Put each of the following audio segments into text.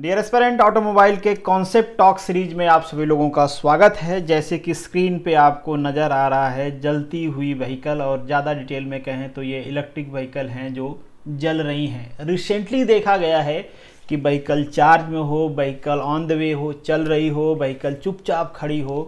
dear aspirant automobile के concept talk series में आप सभी लोगों का स्वागत है जैसे कि स्क्रीन पे आपको नज़र आ रहा है जलती हुई व्हीकल और ज़्यादा डिटेल में कहें तो ये इलेक्ट्रिक व्हीकल हैं जो जल रही हैं रिसेंटली देखा गया है कि व्हीकल चार्ज में हो व्हीकल ऑन द वे हो चल रही हो व्हीकल चुपचाप खड़ी हो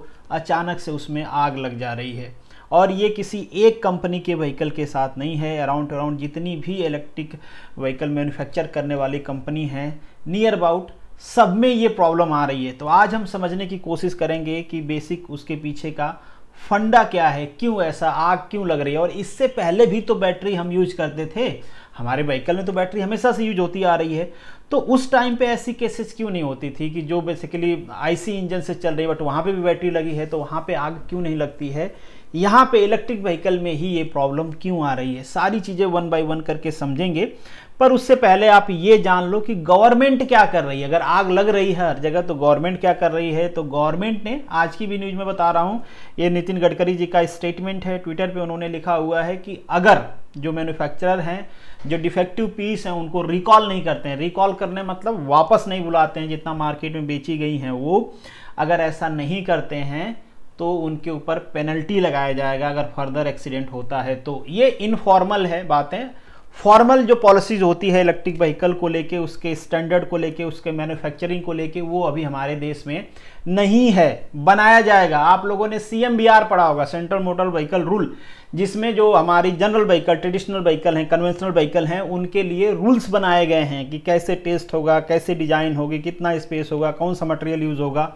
अचानक से उसमें आग लग जा रही है और ये किसी एक कंपनी के व्हीकल के साथ नहीं है अराउंड अराउंड जितनी भी इलेक्ट्रिक व्हीकल मैन्युफैक्चर करने वाली कंपनी हैं नियर अबाउट सब में ये प्रॉब्लम आ रही है तो आज हम समझने की कोशिश करेंगे कि बेसिक उसके पीछे का फंडा क्या है क्यों ऐसा आग क्यों लग रही है और इससे पहले भी तो बैटरी हम यूज करते थे हमारे व्हीकल में तो बैटरी हमेशा से यूज होती आ रही है तो उस टाइम पे ऐसी केसेस क्यों नहीं होती थी कि जो बेसिकली आईसी इंजन से चल रही है बट वहाँ पे भी बैटरी लगी है तो वहाँ पे आग क्यों नहीं लगती है यहाँ पे इलेक्ट्रिक व्हीकल में ही ये प्रॉब्लम क्यों आ रही है सारी चीज़ें वन बाय वन करके समझेंगे पर उससे पहले आप ये जान लो कि गवर्नमेंट क्या कर रही है अगर आग लग रही है हर जगह तो गवर्नमेंट क्या कर रही है तो गवर्नमेंट ने आज की भी न्यूज में बता रहा हूं ये नितिन गडकरी जी का स्टेटमेंट है ट्विटर पे उन्होंने लिखा हुआ है कि अगर जो मैन्युफैक्चरर हैं जो डिफेक्टिव पीस हैं उनको रिकॉल नहीं करते हैं रिकॉल करने मतलब वापस नहीं बुलाते हैं जितना मार्केट में बेची गई हैं वो अगर ऐसा नहीं करते हैं तो उनके ऊपर पेनल्टी लगाया जाएगा अगर फर्दर एक्सीडेंट होता है तो ये इनफॉर्मल है बातें फॉर्मल जो पॉलिसीज़ होती है इलेक्ट्रिक व्हीकल को लेके उसके स्टैंडर्ड को लेके उसके मैन्युफैक्चरिंग को लेके वो अभी हमारे देश में नहीं है बनाया जाएगा आप लोगों ने सी पढ़ा होगा सेंट्रल मोटर व्हीकल रूल जिसमें जो हमारी जनरल व्हीकल ट्रेडिशनल व्हीकल हैं कन्वेंशनल व्हीकल हैं उनके लिए रूल्स बनाए गए हैं कि कैसे टेस्ट होगा कैसे डिज़ाइन होगी कितना स्पेस होगा कौन सा मटेरियल यूज़ होगा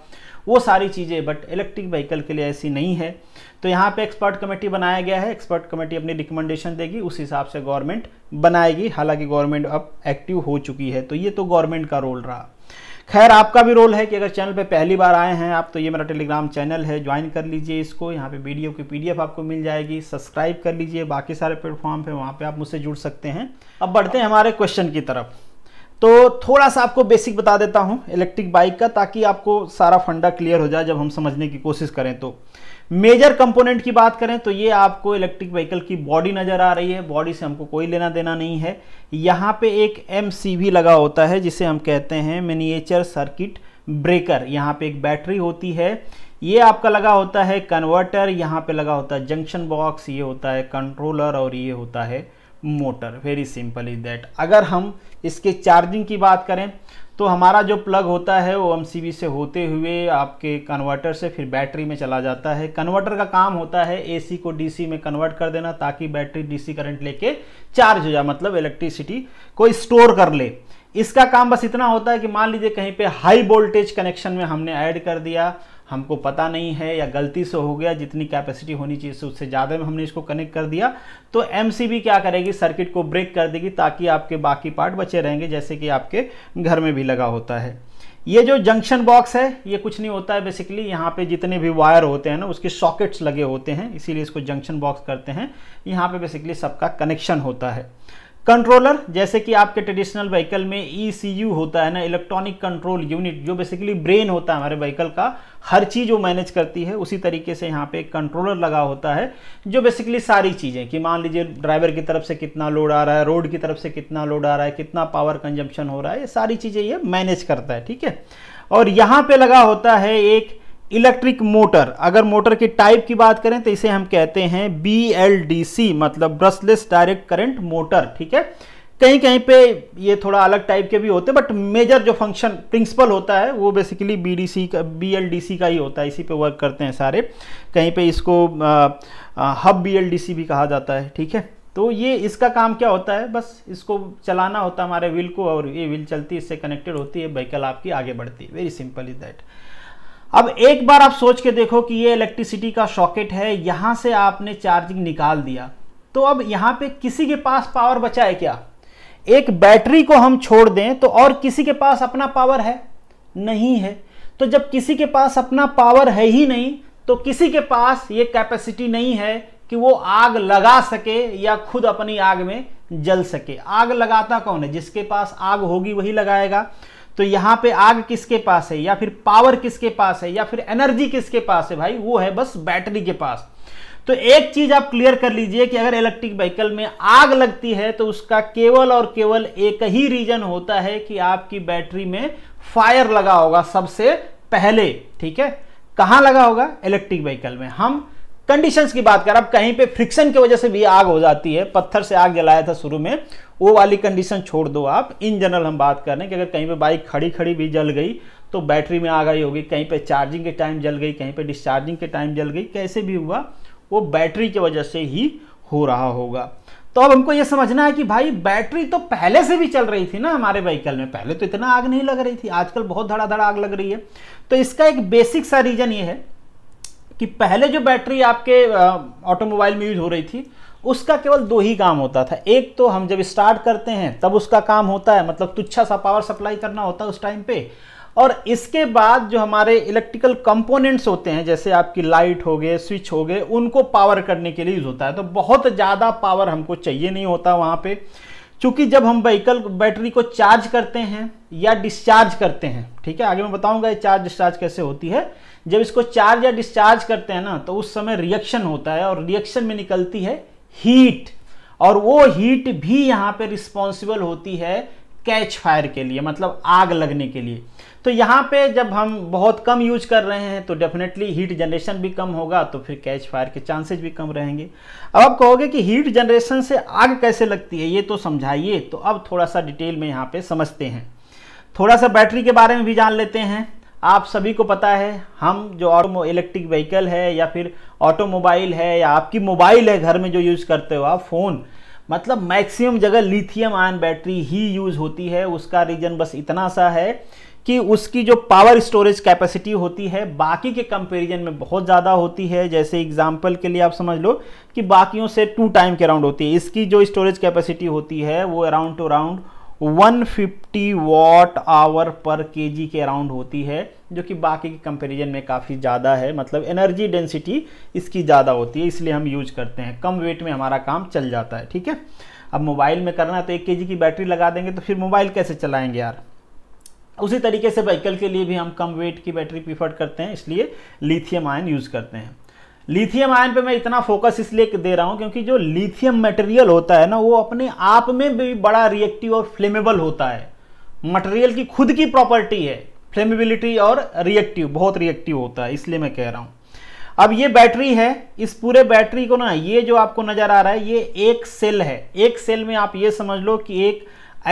वो सारी चीज़ें बट इलेक्ट्रिक व्हीकल के लिए ऐसी नहीं है तो यहाँ पे एक्सपर्ट कमेटी बनाया गया है एक्सपर्ट कमेटी अपनी रिकमेंडेशन देगी उस हिसाब से गवर्नमेंट बनाएगी हालांकि गवर्नमेंट अब एक्टिव हो चुकी है तो ये तो गवर्नमेंट का रोल रहा खैर आपका भी रोल है कि अगर चैनल पे पहली बार आए हैं आप तो ये मेरा टेलीग्राम चैनल है ज्वाइन कर लीजिए इसको यहाँ पे वीडियो की पीडीएफ आपको मिल जाएगी सब्सक्राइब कर लीजिए बाकी सारे प्लेटफॉर्म पे वहाँ पे आप मुझसे जुड़ सकते हैं अब बढ़ते हैं हमारे क्वेश्चन की तरफ तो थोड़ा सा आपको बेसिक बता देता हूँ इलेक्ट्रिक बाइक का ताकि आपको सारा फंडा क्लियर हो जाए जब हम समझने की कोशिश करें तो मेजर कंपोनेंट की बात करें तो ये आपको इलेक्ट्रिक व्हीकल की बॉडी नज़र आ रही है बॉडी से हमको कोई लेना देना नहीं है यहाँ पे एक एम लगा होता है जिसे हम कहते हैं मिनिएचर सर्किट ब्रेकर यहाँ पे एक बैटरी होती है ये आपका लगा होता है कन्वर्टर यहाँ पे लगा होता है जंक्शन बॉक्स ये होता है कंट्रोलर और ये होता है motor very simple is that अगर हम इसके चार्जिंग की बात करें तो हमारा जो प्लग होता है वो एम से होते हुए आपके कन्वर्टर से फिर बैटरी में चला जाता है कन्वर्टर का काम होता है एसी को डीसी में कन्वर्ट कर देना ताकि बैटरी डीसी करंट लेके चार्ज हो जाए मतलब इलेक्ट्रिसिटी को स्टोर कर ले इसका काम बस इतना होता है कि मान लीजिए कहीं पे हाई वोल्टेज कनेक्शन में हमने ऐड कर दिया हमको पता नहीं है या गलती से हो गया जितनी कैपेसिटी होनी चाहिए उससे ज़्यादा में हमने इसको कनेक्ट कर दिया तो एम क्या करेगी सर्किट को ब्रेक कर देगी ताकि आपके बाकी पार्ट बचे रहेंगे जैसे कि आपके घर में भी लगा होता है ये जो जंक्शन बॉक्स है ये कुछ नहीं होता है बेसिकली यहाँ पे जितने भी वायर होते हैं ना उसके सॉकेट्स लगे होते हैं इसीलिए इसको जंक्शन बॉक्स करते हैं यहाँ पे बेसिकली सबका कनेक्शन होता है कंट्रोलर जैसे कि आपके ट्रेडिशनल व्हीकल में ई e होता है ना इलेक्ट्रॉनिक कंट्रोल यूनिट जो बेसिकली ब्रेन होता है हमारे व्हीकल का हर चीज़ वो मैनेज करती है उसी तरीके से यहाँ पे कंट्रोलर लगा होता है जो बेसिकली सारी चीज़ें कि मान लीजिए ड्राइवर की तरफ से कितना लोड आ रहा है रोड की तरफ से कितना लोड आ रहा है कितना पावर कंजम्पशन हो रहा है ये सारी चीज़ें ये मैनेज करता है ठीक है और यहाँ पर लगा होता है एक इलेक्ट्रिक मोटर अगर मोटर के टाइप की बात करें तो इसे हम कहते हैं बी मतलब ब्रशलेस डायरेक्ट करंट मोटर ठीक है कहीं कहीं पे ये थोड़ा अलग टाइप के भी होते हैं बट मेजर जो फंक्शन प्रिंसिपल होता है वो बेसिकली बी का बी का ही होता है इसी पे वर्क करते हैं सारे कहीं पे इसको आ, आ, हब बी भी कहा जाता है ठीक है तो ये इसका काम क्या होता है बस इसको चलाना होता है हमारे व्हील को और ये व्हील चलती है इससे कनेक्टेड होती है व्हीकल आपकी आगे बढ़ती है वेरी सिंपल इज दैट अब एक बार आप सोच के देखो कि ये इलेक्ट्रिसिटी का सॉकेट है यहाँ से आपने चार्जिंग निकाल दिया तो अब यहाँ पे किसी के पास पावर बचा है क्या एक बैटरी को हम छोड़ दें तो और किसी के पास अपना पावर है नहीं है तो जब किसी के पास अपना पावर है ही नहीं तो किसी के पास ये कैपेसिटी नहीं है कि वो आग लगा सके या खुद अपनी आग में जल सके आग लगाता कौन है जिसके पास आग होगी वही लगाएगा तो यहां पे आग किसके पास है या फिर पावर किसके पास है या फिर एनर्जी किसके पास है भाई वो है बस बैटरी के पास तो एक चीज आप क्लियर कर लीजिए कि अगर इलेक्ट्रिक व्हीकल में आग लगती है तो उसका केवल और केवल एक ही रीजन होता है कि आपकी बैटरी में फायर लगा होगा सबसे पहले ठीक है कहां लगा होगा इलेक्ट्रिक व्हीकल में हम कंडीशंस की बात कर अब कहीं पे फ्रिक्शन की वजह से भी आग हो जाती है पत्थर से आग जलाया था शुरू में वो वाली कंडीशन छोड़ दो आप इन जनरल हम बात कर रहे हैं कि अगर कहीं पे बाइक खड़ी खड़ी भी जल गई तो बैटरी में आग आई होगी कहीं पे चार्जिंग के टाइम जल गई कहीं पे डिस्चार्जिंग के टाइम जल गई कैसे भी हुआ वो बैटरी की वजह से ही हो रहा होगा तो अब हमको ये समझना है कि भाई बैटरी तो पहले से भी चल रही थी ना हमारे व्हीकल में पहले तो इतना आग नहीं लग रही थी आजकल बहुत धड़ाधड़ आग लग रही है तो इसका एक बेसिक सा रीजन ये है कि पहले जो बैटरी आपके ऑटोमोबाइल में यूज हो रही थी उसका केवल दो ही काम होता था एक तो हम जब स्टार्ट करते हैं तब उसका काम होता है मतलब तुच्छा सा पावर सप्लाई करना होता है उस टाइम पे और इसके बाद जो हमारे इलेक्ट्रिकल कंपोनेंट्स होते हैं जैसे आपकी लाइट हो गए स्विच हो गए उनको पावर करने के लिए यूज़ होता है तो बहुत ज़्यादा पावर हमको चाहिए नहीं होता वहाँ पर चूँकि जब हम व्हीकल बैटरी को चार्ज करते हैं या डिस्चार्ज करते हैं ठीक है आगे मैं बताऊँगा ये चार्ज डिस्चार्ज कैसे होती है जब इसको चार्ज या डिस्चार्ज करते हैं ना तो उस समय रिएक्शन होता है और रिएक्शन में निकलती है हीट और वो हीट भी यहाँ पे रिस्पॉन्सिबल होती है कैच फायर के लिए मतलब आग लगने के लिए तो यहाँ पे जब हम बहुत कम यूज कर रहे हैं तो डेफिनेटली हीट जनरेशन भी कम होगा तो फिर कैच फायर के चांसेस भी कम रहेंगे अब आप कहोगे कि हीट जनरेशन से आग कैसे लगती है ये तो समझाइए तो अब थोड़ा सा डिटेल में यहाँ पे समझते हैं थोड़ा सा बैटरी के बारे में भी जान लेते हैं आप सभी को पता है हम जो ऑटो इलेक्ट्रिक व्हीकल है या फिर ऑटोमोबाइल है या आपकी मोबाइल है घर में जो यूज़ करते हो आप फ़ोन मतलब मैक्सिमम जगह लिथियम आयन बैटरी ही यूज़ होती है उसका रीज़न बस इतना सा है कि उसकी जो पावर स्टोरेज कैपेसिटी होती है बाकी के कंपैरिजन में बहुत ज़्यादा होती है जैसे एग्जांपल के लिए आप समझ लो कि बाकियों से टू टाइम के अराउंड होती है इसकी जो स्टोरेज कैपेसिटी होती है वो around two around 150 watt hour पर केजी के अराउंड होती है जो कि बाकी के कंपेरिजन में काफ़ी ज़्यादा है मतलब एनर्जी डेंसिटी इसकी ज़्यादा होती है इसलिए हम यूज करते हैं कम वेट में हमारा काम चल जाता है ठीक है अब मोबाइल में करना तो एक के की बैटरी लगा देंगे तो फिर मोबाइल कैसे चलाएँगे यार उसी तरीके से व्हीकल के लिए भी हम कम वेट की बैटरी प्रीफर करते हैं इसलिए लिथियम आयन यूज़ करते हैं लिथियम आयन पे मैं इतना फोकस इसलिए दे रहा हूँ क्योंकि जो लिथियम मटेरियल होता है ना वो अपने आप में भी बड़ा रिएक्टिव और फ्लेमेबल होता है मटेरियल की खुद की प्रॉपर्टी है फ्लेमेबिलिटी और रिएक्टिव बहुत रिएक्टिव होता है इसलिए मैं कह रहा हूँ अब ये बैटरी है इस पूरे बैटरी को ना ये जो आपको नज़र आ रहा है ये एक सेल है एक सेल में आप ये समझ लो कि एक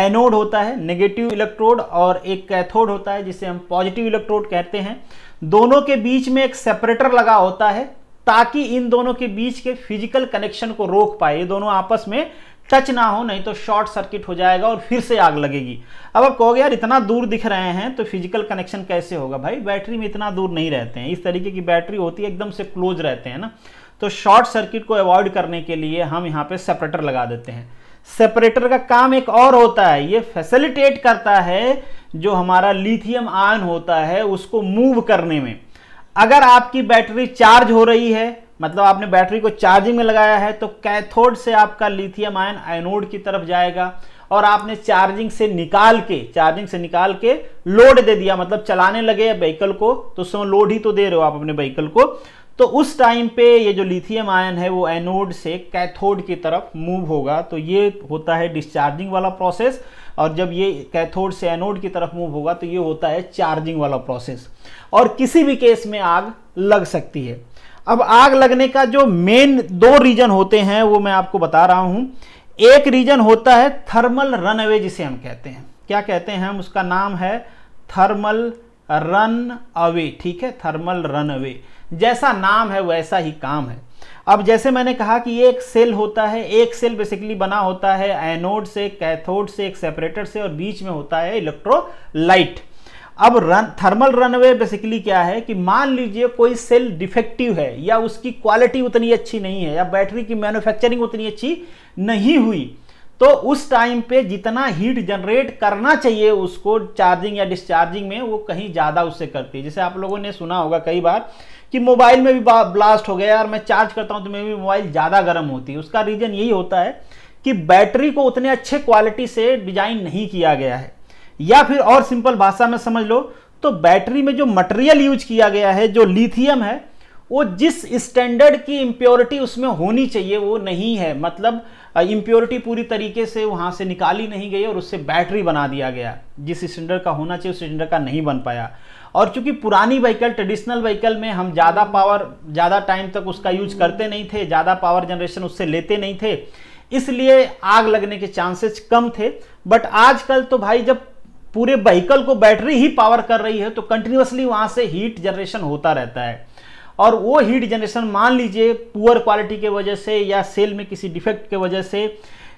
एनोड होता है नेगेटिव इलेक्ट्रोड और एक कैथोड होता है जिसे हम पॉजिटिव इलेक्ट्रोड कहते हैं दोनों के बीच में एक सेपरेटर लगा होता है ताकि इन दोनों के बीच के फिजिकल कनेक्शन को रोक पाए ये दोनों आपस में टच ना हो नहीं तो शॉर्ट सर्किट हो जाएगा और फिर से आग लगेगी अब आप कहोगे यार इतना दूर दिख रहे हैं तो फिजिकल कनेक्शन कैसे होगा भाई बैटरी में इतना दूर नहीं रहते हैं इस तरीके की बैटरी होती है एकदम से क्लोज रहते हैं ना तो शॉर्ट सर्किट को अवॉइड करने के लिए हम यहाँ पे सेपरेटर लगा देते हैं सेपरेटर का काम एक और होता है ये फैसिलिटेट करता है जो हमारा लिथियम आयन होता है उसको मूव करने में अगर आपकी बैटरी चार्ज हो रही है मतलब आपने बैटरी को चार्जिंग में लगाया है तो कैथोड से आपका लिथियम आयन एनोड की तरफ जाएगा और आपने चार्जिंग से निकाल के चार्जिंग से निकाल के लोड दे दिया मतलब चलाने लगे व्हीकल को तो उसमें लोड ही तो दे रहे हो आप अपने व्हीकल को तो उस टाइम पे ये जो लिथियम आयन है वो एनोड से कैथोड की तरफ मूव होगा तो ये होता है डिस्चार्जिंग वाला प्रोसेस और जब ये कैथोड से एनोड की तरफ मूव होगा तो ये होता है चार्जिंग वाला प्रोसेस और किसी भी केस में आग लग सकती है अब आग लगने का जो मेन दो रीजन होते हैं वो मैं आपको बता रहा हूं एक रीजन होता है थर्मल रन अवे जिसे हम कहते हैं क्या कहते हैं हम उसका नाम है थर्मल रन अवे ठीक है थर्मल रन अवे जैसा नाम है वैसा ही काम है अब जैसे मैंने कहा कि एक सेल होता है एक सेल बेसिकली बना होता है एनोड से कैथोड से एक सेपरेटर से और बीच में होता है इलेक्ट्रोलाइट अब रन थर्मल रनवे बेसिकली क्या है कि मान लीजिए कोई सेल डिफेक्टिव है या उसकी क्वालिटी उतनी अच्छी नहीं है या बैटरी की मैन्युफैक्चरिंग उतनी अच्छी नहीं हुई तो उस टाइम पे जितना हीट जनरेट करना चाहिए उसको चार्जिंग या डिस्चार्जिंग में वो कहीं ज़्यादा उससे करती है जैसे आप लोगों ने सुना होगा कई बार कि मोबाइल में भी ब्लास्ट हो गया यार मैं चार्ज करता हूँ तो मेरी मोबाइल ज़्यादा गर्म होती है उसका रीज़न यही होता है कि बैटरी को उतने अच्छे क्वालिटी से डिजाइन नहीं किया गया है या फिर और सिंपल भाषा में समझ लो तो बैटरी में जो मटेरियल यूज किया गया है जो लिथियम है वो जिस स्टैंडर्ड की इम्प्योरिटी उसमें होनी चाहिए वो नहीं है मतलब इम्प्योरिटी पूरी तरीके से वहाँ से निकाली नहीं गई और उससे बैटरी बना दिया गया जिस स्टैंडर्ड का होना चाहिए उस स्टैंडर्ड का नहीं बन पाया और चूंकि पुरानी व्हीकल ट्रेडिशनल व्हीकल में हम ज़्यादा पावर ज़्यादा टाइम तक उसका यूज करते नहीं थे ज़्यादा पावर जनरेशन उससे लेते नहीं थे इसलिए आग लगने के चांसेस कम थे बट आजकल तो भाई जब पूरे व्हीकल को बैटरी ही पावर कर रही है तो कंटिन्यूसली वहाँ से हीट जनरेशन होता रहता है और वो हीट जनरेशन मान लीजिए पुअर क्वालिटी के वजह से या सेल में किसी डिफेक्ट के वजह से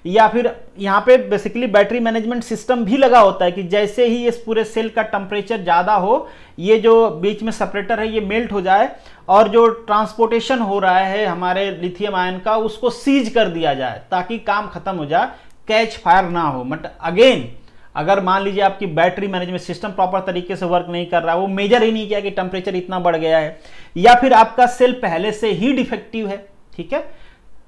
या फिर यहाँ पे बेसिकली बैटरी मैनेजमेंट सिस्टम भी लगा होता है कि जैसे ही इस पूरे सेल का टेम्परेचर ज़्यादा हो ये जो बीच में सेपरेटर है ये मेल्ट हो जाए और जो ट्रांसपोर्टेशन हो रहा है हमारे लिथियम आयन का उसको सीज कर दिया जाए ताकि काम खत्म हो जाए कैच फायर ना हो बट अगेन अगर मान लीजिए आपकी बैटरी मैनेजमेंट सिस्टम प्रॉपर तरीके से वर्क नहीं कर रहा है वो मेजर ही नहीं किया कि टेम्परेचर इतना बढ़ गया है या फिर आपका सेल पहले से ही डिफेक्टिव है ठीक है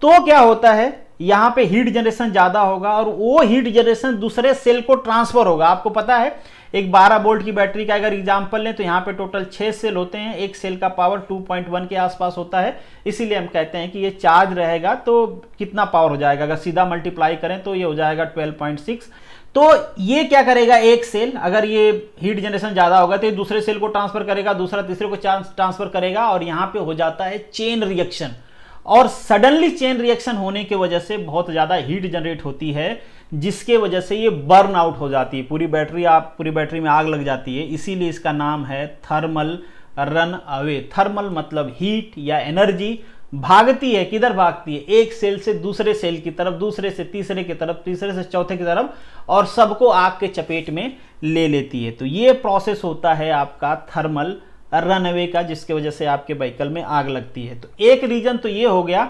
तो क्या होता है यहां पे हीट जनरेशन ज़्यादा होगा और वो हीट जनरेशन दूसरे सेल को ट्रांसफर होगा आपको पता है एक 12 वोल्ट की बैटरी का अगर एग्जाम्पल लें तो यहां पे टोटल 6 सेल होते हैं एक सेल का पावर 2.1 के आसपास होता है इसीलिए हम कहते हैं कि ये चार्ज रहेगा तो कितना पावर हो जाएगा अगर सीधा मल्टीप्लाई करें तो ये हो जाएगा ट्वेल्व तो ये क्या करेगा एक सेल अगर ये हीट जनरेशन ज़्यादा होगा तो ये दूसरे सेल को ट्रांसफर करेगा दूसरा तीसरे को ट्रांसफर करेगा और यहां पे हो जाता है चेन रिएक्शन और सडनली चेन रिएक्शन होने की वजह से बहुत ज़्यादा हीट जनरेट होती है जिसके वजह से ये बर्न आउट हो जाती है पूरी बैटरी आप पूरी बैटरी में आग लग जाती है इसीलिए इसका नाम है थर्मल रन अवे थर्मल मतलब हीट या एनर्जी भागती है किधर भागती है एक सेल से दूसरे सेल की तरफ दूसरे से तीसरे की तरफ तीसरे से चौथे की तरफ और सबको आग के चपेट में ले लेती है तो ये प्रोसेस होता है आपका थर्मल रनवे का जिसके वजह से आपके व्हीकल में आग लगती है तो एक रीजन तो ये हो गया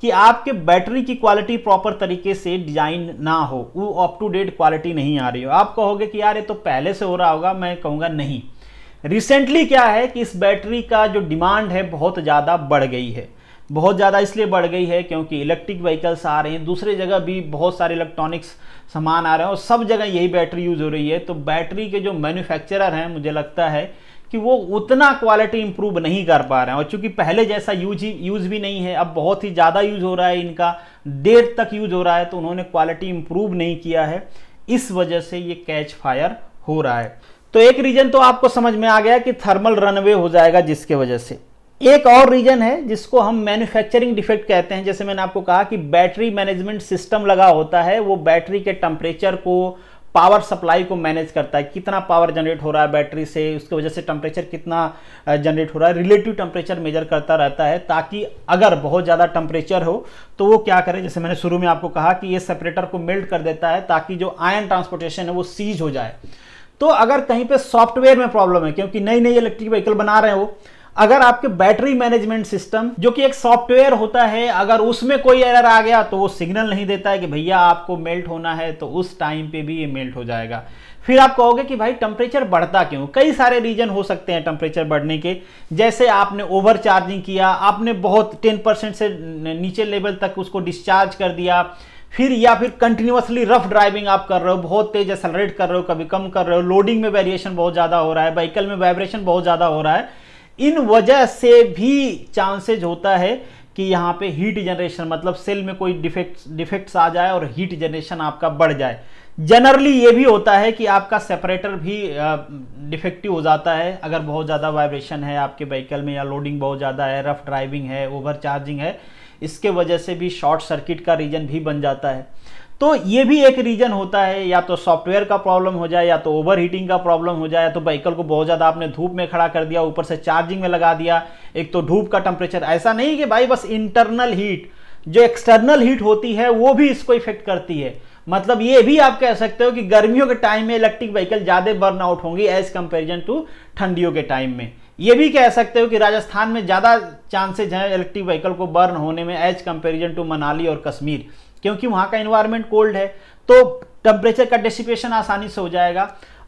कि आपके बैटरी की क्वालिटी प्रॉपर तरीके से डिजाइन ना हो वो अप टू डेट क्वालिटी नहीं आ रही हो आप कहोगे कि यार ये तो पहले से हो रहा होगा मैं कहूँगा नहीं रिसेंटली क्या है कि इस बैटरी का जो डिमांड है बहुत ज़्यादा बढ़ गई है बहुत ज़्यादा इसलिए बढ़ गई है क्योंकि इलेक्ट्रिक व्हीकल्स आ रहे हैं दूसरे जगह भी बहुत सारे इलेक्ट्रॉनिक्स सामान आ रहे हैं और सब जगह यही बैटरी यूज़ हो रही है तो बैटरी के जो मैन्युफैक्चरर हैं मुझे लगता है कि वो उतना क्वालिटी इंप्रूव नहीं कर पा रहे हैं और चूंकि पहले जैसा यूज ही यूज़ भी नहीं है अब बहुत ही ज़्यादा यूज़ हो रहा है इनका देर तक यूज़ हो रहा है तो उन्होंने क्वालिटी इंप्रूव नहीं किया है इस वजह से ये कैच फायर हो रहा है तो एक रीज़न तो आपको समझ में आ गया कि थर्मल रनवे हो जाएगा जिसके वजह से एक और रीजन है जिसको हम मैन्युफैक्चरिंग डिफेक्ट कहते हैं जैसे मैंने आपको कहा कि बैटरी मैनेजमेंट सिस्टम लगा होता है वो बैटरी के टेम्परेचर को पावर सप्लाई को मैनेज करता है कितना पावर जनरेट हो रहा है बैटरी से उसकी वजह से टेम्परेचर कितना जनरेट हो रहा है रिलेटिव टेम्परेचर मेजर करता रहता है ताकि अगर बहुत ज़्यादा टेम्परेचर हो तो वो क्या करे जैसे मैंने शुरू में आपको कहा कि ये सेपरेटर को मेल्ट कर देता है ताकि जो आयन ट्रांसपोर्टेशन है वो सीज हो जाए तो अगर कहीं पर सॉफ्टवेयर में प्रॉब्लम है क्योंकि नई नई इलेक्ट्रिक व्हीकल बना रहे हो अगर आपके बैटरी मैनेजमेंट सिस्टम जो कि एक सॉफ्टवेयर होता है अगर उसमें कोई एरर आ गया तो वो सिग्नल नहीं देता है कि भैया आपको मेल्ट होना है तो उस टाइम पे भी ये मेल्ट हो जाएगा फिर आप कहोगे कि भाई टेम्परेचर बढ़ता क्यों कई सारे रीजन हो सकते हैं टेम्परेचर बढ़ने के जैसे आपने ओवर चार्जिंग किया आपने बहुत टेन परसेंट से नीचे लेवल तक उसको डिस्चार्ज कर दिया फिर या फिर कंटिन्यूसली रफ ड्राइविंग आप कर रहे हो बहुत तेज एक्सलरेट कर रहे हो कभी कम कर रहे हो लोडिंग में वेरिएशन बहुत ज़्यादा हो रहा है व्हीकल में वाइब्रेशन बहुत ज़्यादा हो रहा है इन वजह से भी चांसेज होता है कि यहाँ पे हीट जनरेशन मतलब सेल में कोई डिफेक्ट डिफेक्ट्स आ जाए और हीट जनरेशन आपका बढ़ जाए जनरली ये भी होता है कि आपका सेपरेटर भी डिफेक्टिव हो जाता है अगर बहुत ज़्यादा वाइब्रेशन है आपके व्हीकल में या लोडिंग बहुत ज़्यादा है रफ ड्राइविंग है ओवर चार्जिंग है इसके वजह से भी शॉर्ट सर्किट का रीजन भी बन जाता है तो ये भी एक रीजन होता है या तो सॉफ्टवेयर का प्रॉब्लम हो जाए या तो ओवर हीटिंग का प्रॉब्लम हो जाए या तो व्हीकल को बहुत ज़्यादा आपने धूप में खड़ा कर दिया ऊपर से चार्जिंग में लगा दिया एक तो धूप का टेम्परेचर ऐसा नहीं कि भाई बस इंटरनल हीट जो एक्सटर्नल हीट होती है वो भी इसको इफेक्ट करती है मतलब ये भी आप कह सकते हो कि गर्मियों के टाइम में इलेक्ट्रिक व्हीकल ज़्यादा बर्न आउट होंगी एज कंपेरिजन टू ठंडियों के टाइम में ये भी कह सकते हो कि राजस्थान में ज़्यादा चांसेज हैं इलेक्ट्रिक व्हीकल को बर्न होने में एज कंपेरिजन टू मनाली और कश्मीर क्योंकि वहां का एनवायरमेंट कोल्ड है तो टेम्परेचर का डिसिपेशन आसानी से हो जाएगा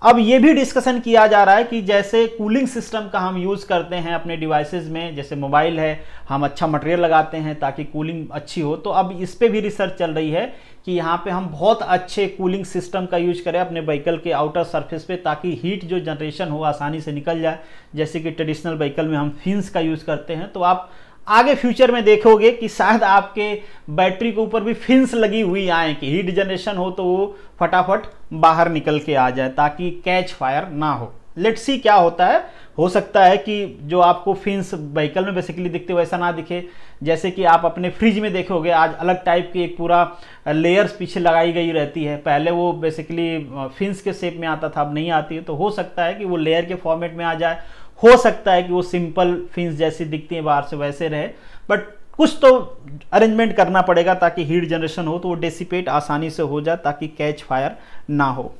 अब ये भी डिस्कशन किया जा रहा है कि जैसे कूलिंग सिस्टम का हम यूज़ करते हैं अपने डिवाइसेस में जैसे मोबाइल है हम अच्छा मटेरियल लगाते हैं ताकि कूलिंग अच्छी हो तो अब इस पर भी रिसर्च चल रही है कि यहाँ पे हम बहुत अच्छे कूलिंग सिस्टम का यूज करें अपने व्हीकल के आउटर सरफेस पे ताकि हीट जो जनरेशन हो आसानी से निकल जाए जैसे कि ट्रेडिशनल व्हीकल में हम फिन्स का यूज़ करते हैं तो आप आगे फ्यूचर में देखोगे कि शायद आपके बैटरी के ऊपर भी फिंस लगी हुई आए कि हीट जनरेशन हो तो वो फटाफट बाहर निकल के आ जाए ताकि कैच फायर ना हो लेट्स सी क्या होता है हो सकता है कि जो आपको फिंस व्हीकल में बेसिकली दिखते वैसा ना दिखे जैसे कि आप अपने फ्रिज में देखोगे आज अलग टाइप की एक पूरा लेयर्स पीछे लगाई गई रहती है पहले वो बेसिकली फिंस uh, के शेप में आता था अब नहीं आती है तो हो सकता है कि वो लेयर के फॉर्मेट में आ जाए हो सकता है कि वो सिंपल फिंस जैसी दिखती हैं बाहर से वैसे रहे बट कुछ तो अरेंजमेंट करना पड़ेगा ताकि हीट जनरेशन हो तो वो डेसिपेट आसानी से हो जाए ताकि कैच फायर ना हो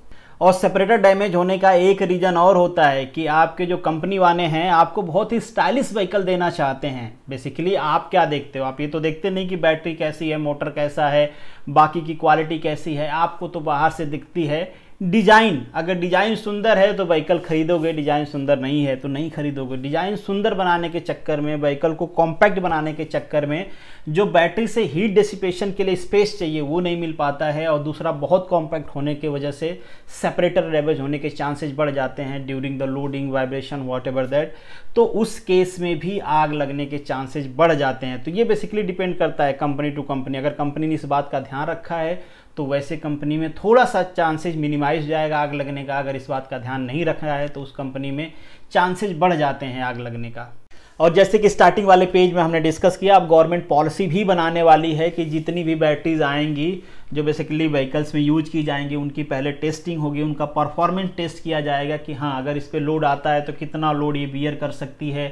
और सेपरेटर डैमेज होने का एक रीज़न और होता है कि आपके जो कंपनी वाले हैं आपको बहुत ही स्टाइलिश व्हीकल देना चाहते हैं बेसिकली आप क्या देखते हो आप ये तो देखते नहीं कि बैटरी कैसी है मोटर कैसा है बाकी की क्वालिटी कैसी है आपको तो बाहर से दिखती है डिजाइन अगर डिजाइन सुंदर है तो व्हीकल खरीदोगे डिजाइन सुंदर नहीं है तो नहीं खरीदोगे डिजाइन सुंदर बनाने के चक्कर में व्हीकल को कॉम्पैक्ट बनाने के चक्कर में जो बैटरी से हीट डिसिपेशन के लिए स्पेस चाहिए वो नहीं मिल पाता है और दूसरा बहुत कॉम्पैक्ट होने की वजह से सेपरेटर डैमेज होने के चांसेज बढ़ जाते हैं during the loading vibration whatever that तो उस केस में भी आग लगने के चांसेज बढ़ जाते हैं तो ये बेसिकली डिपेंड करता है कंपनी टू कंपनी अगर कंपनी ने इस बात का ध्यान रखा है तो वैसे कंपनी में थोड़ा सा चांसेज मिनिमाइज हो जाएगा आग लगने का अगर इस बात का ध्यान नहीं रखा है तो उस कंपनी में चांसेज बढ़ जाते हैं आग लगने का और जैसे कि स्टार्टिंग वाले पेज में हमने डिस्कस किया अब गवर्नमेंट पॉलिसी भी बनाने वाली है कि जितनी भी बैटरीज आएंगी जो बेसिकली व्हीकल्स में यूज की जाएंगी उनकी पहले टेस्टिंग होगी उनका परफॉर्मेंस टेस्ट किया जाएगा कि हाँ अगर इस पर लोड आता है तो कितना लोड ये बियर कर सकती है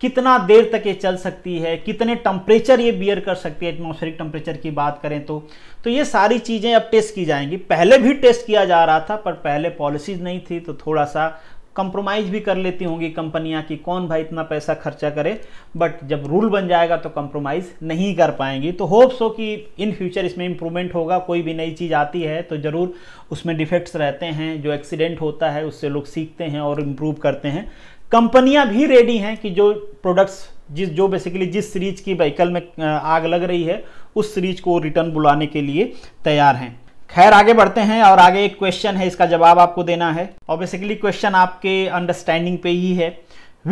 कितना देर तक ये चल सकती है कितने टेम्परेचर ये बियर कर सकती है एटमोस्फेरिक टेम्परेचर की बात करें तो तो ये सारी चीज़ें अब टेस्ट की जाएंगी पहले भी टेस्ट किया जा रहा था पर पहले पॉलिसीज नहीं थी तो थोड़ा सा कंप्रोमाइज़ भी कर लेती होंगी कंपनियां कि कौन भाई इतना पैसा खर्चा करे बट जब रूल बन जाएगा तो कंप्रोमाइज़ नहीं कर पाएंगी तो होप्स हो कि इन फ्यूचर इसमें इम्प्रूवमेंट होगा कोई भी नई चीज़ आती है तो ज़रूर उसमें डिफेक्ट्स रहते हैं जो एक्सीडेंट होता है उससे लोग सीखते हैं और इम्प्रूव करते हैं कंपनियां भी रेडी हैं कि जो प्रोडक्ट्स जिस जो बेसिकली जिस सीरीज की व्हीकल में आग लग रही है उस सीरीज को रिटर्न बुलाने के लिए तैयार हैं खैर आगे बढ़ते हैं और आगे एक क्वेश्चन है इसका जवाब आपको देना है और बेसिकली क्वेश्चन आपके अंडरस्टैंडिंग पे ही है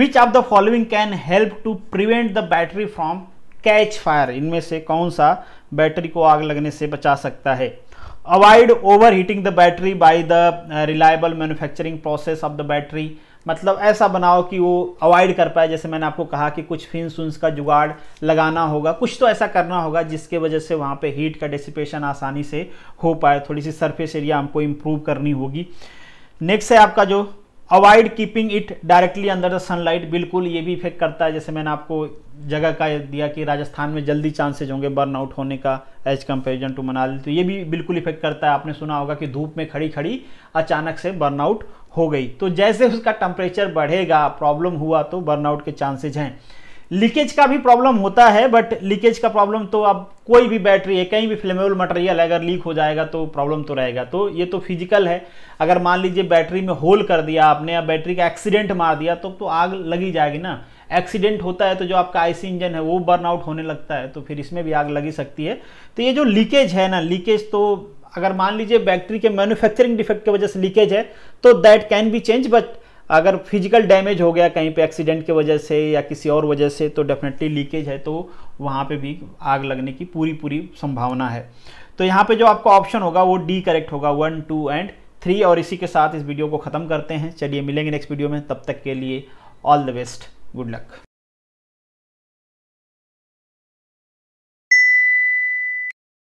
which of the following can help to prevent the battery from catch fire इनमें से कौन सा बैटरी को आग लगने से बचा सकता है avoid overheating the battery by the reliable manufacturing process of the battery मतलब ऐसा बनाओ कि वो अवॉइड कर पाए जैसे मैंने आपको कहा कि कुछ फिन्स उन्स का जुगाड़ लगाना होगा कुछ तो ऐसा करना होगा जिसके वजह से वहाँ पे हीट का डिसिपेशन आसानी से हो पाए थोड़ी सी सरफेस एरिया हमको इम्प्रूव करनी होगी नेक्स्ट है आपका जो avoid keeping it directly under the sunlight बिल्कुल ये भी इफेक्ट करता है जैसे मैंने आपको जगह का दिया कि राजस्थान में जल्दी चांसेज होंगे बर्न आउट होने का एज कम्पेरिजन टू मनाली तो ये भी बिल्कुल इफेक्ट करता है आपने सुना होगा कि धूप में खड़ी खड़ी अचानक से बर्न आउट हो गई तो जैसे उसका टेम्परेचर बढ़ेगा प्रॉब्लम हुआ तो बर्नआउट के चांसेज हैं लीकेज का भी प्रॉब्लम होता है बट लीकेज का प्रॉब्लम तो अब कोई भी बैटरी है कहीं भी फ्लेमेबल मटेरियल अगर लीक हो जाएगा तो प्रॉब्लम तो रहेगा तो ये तो फिजिकल है अगर मान लीजिए बैटरी में होल कर दिया आपने या बैटरी का एक्सीडेंट मार दिया तो तो आग लगी जाएगी ना एक्सीडेंट होता है तो जो आपका आईसी इंजन है वो बर्नआउट होने लगता है तो फिर इसमें भी आग लगी सकती है तो ये जो लीकेज है ना लीकेज तो अगर मान लीजिए बैटरी के मैन्युफैक्चरिंग डिफेक्ट की वजह से लीकेज है तो that can be change but अगर फिजिकल डैमेज हो गया कहीं पे एक्सीडेंट की वजह से या किसी और वजह से तो डेफिनेटली लीकेज है तो वहाँ पे भी आग लगने की पूरी पूरी संभावना है तो यहाँ पे जो आपका ऑप्शन होगा वो डी करेक्ट होगा वन टू एंड थ्री और इसी के साथ इस वीडियो को ख़त्म करते हैं चलिए मिलेंगे नेक्स्ट वीडियो में तब तक के लिए all the best good luck